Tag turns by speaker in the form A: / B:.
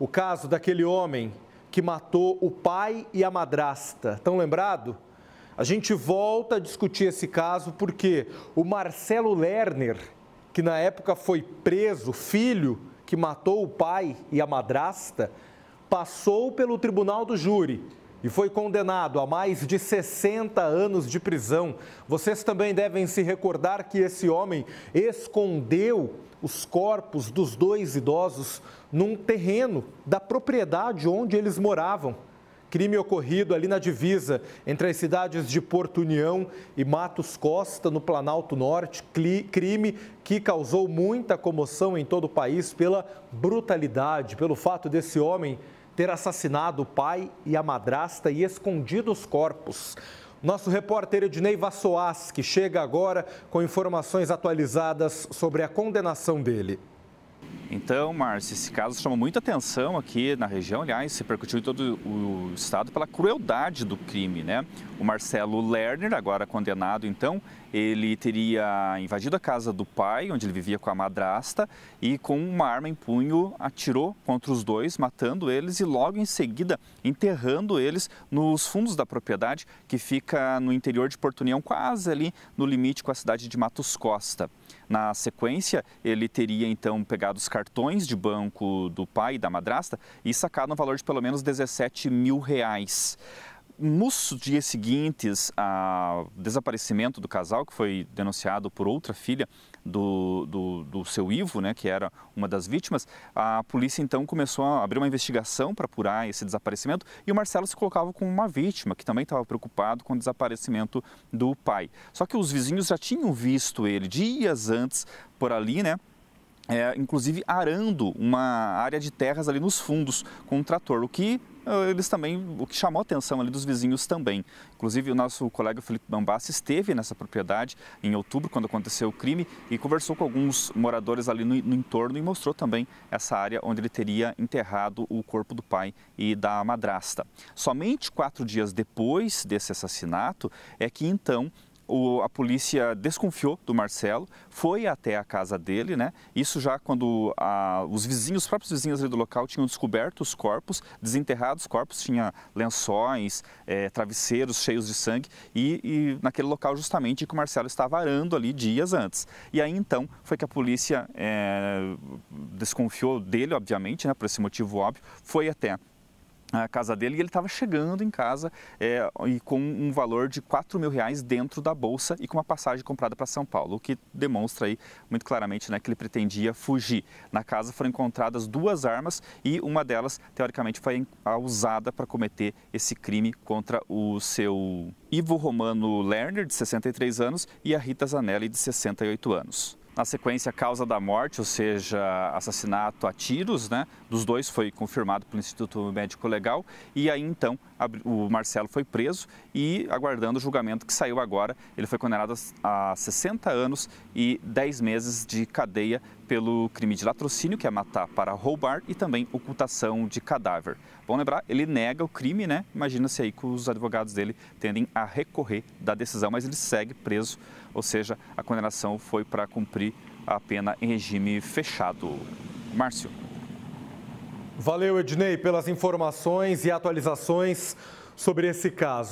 A: O caso daquele homem que matou o pai e a madrasta. Estão lembrado? A gente volta a discutir esse caso porque o Marcelo Lerner, que na época foi preso, filho que matou o pai e a madrasta, passou pelo tribunal do júri e foi condenado a mais de 60 anos de prisão. Vocês também devem se recordar que esse homem escondeu os corpos dos dois idosos num terreno da propriedade onde eles moravam. Crime ocorrido ali na divisa entre as cidades de Porto União e Matos Costa, no Planalto Norte. Crime que causou muita comoção em todo o país pela brutalidade, pelo fato desse homem ter assassinado o pai e a madrasta e escondido os corpos. Nosso repórter Ednei Vassoas, que chega agora com informações atualizadas sobre a condenação dele. Então, Márcio, esse caso chama muita atenção
B: aqui na região, aliás, se percutiu em todo o estado pela crueldade do crime, né? O Marcelo Lerner, agora condenado, então, ele teria invadido a casa do pai, onde ele vivia com a madrasta, e com uma arma em punho atirou contra os dois, matando eles e logo em seguida enterrando eles nos fundos da propriedade que fica no interior de Porto União, quase ali no limite com a cidade de Matos Costa. Na sequência, ele teria então pegado os cartões de banco do pai e da madrasta e sacado um valor de pelo menos 17 mil reais nos dias seguintes ao desaparecimento do casal, que foi denunciado por outra filha do, do, do, seu Ivo, né, que era uma das vítimas, a polícia então começou a abrir uma investigação para apurar esse desaparecimento e o Marcelo se colocava como uma vítima, que também estava preocupado com o desaparecimento do pai. Só que os vizinhos já tinham visto ele dias antes por ali, né? É, inclusive arando uma área de terras ali nos fundos com um trator, o que eh, eles também, o que chamou a atenção ali dos vizinhos também. Inclusive, o nosso colega Felipe Bambassi esteve nessa propriedade em outubro, quando aconteceu o crime, e conversou com alguns moradores ali no, no entorno e mostrou também essa área onde ele teria enterrado o corpo do pai e da madrasta. Somente quatro dias depois desse assassinato é que então o, a polícia desconfiou do Marcelo, foi até a casa dele, né? Isso já quando a, os vizinhos, os próprios vizinhos ali do local tinham descoberto os corpos, desenterrados, os corpos, tinha lençóis, é, travesseiros cheios de sangue e, e, naquele local justamente que o Marcelo estava arando ali dias antes. E aí então foi que a polícia é, desconfiou dele, obviamente, né? Por esse motivo óbvio, foi até a casa dele e ele estava chegando em casa é, e com um valor de 4 mil reais dentro da bolsa e com uma passagem comprada para São Paulo, o que demonstra aí muito claramente né, que ele pretendia fugir. Na casa foram encontradas duas armas e uma delas, teoricamente, foi usada para cometer esse crime contra o seu Ivo Romano Lerner, de 63 anos, e a Rita Zanelli, de 68 anos. Na sequência, a causa da morte, ou seja, assassinato a tiros, né? Dos dois foi confirmado pelo Instituto Médico Legal. E aí então o Marcelo foi preso e aguardando o julgamento que saiu agora. Ele foi condenado a 60 anos e 10 meses de cadeia pelo crime de latrocínio, que é matar para roubar, e também ocultação de cadáver. Bom lembrar, ele nega o crime, né? Imagina-se aí que os advogados dele tendem a recorrer da decisão, mas ele segue preso, ou seja, a condenação foi para cumprir a pena em regime fechado.
A: Márcio. Valeu, Ednei, pelas informações e atualizações sobre esse caso.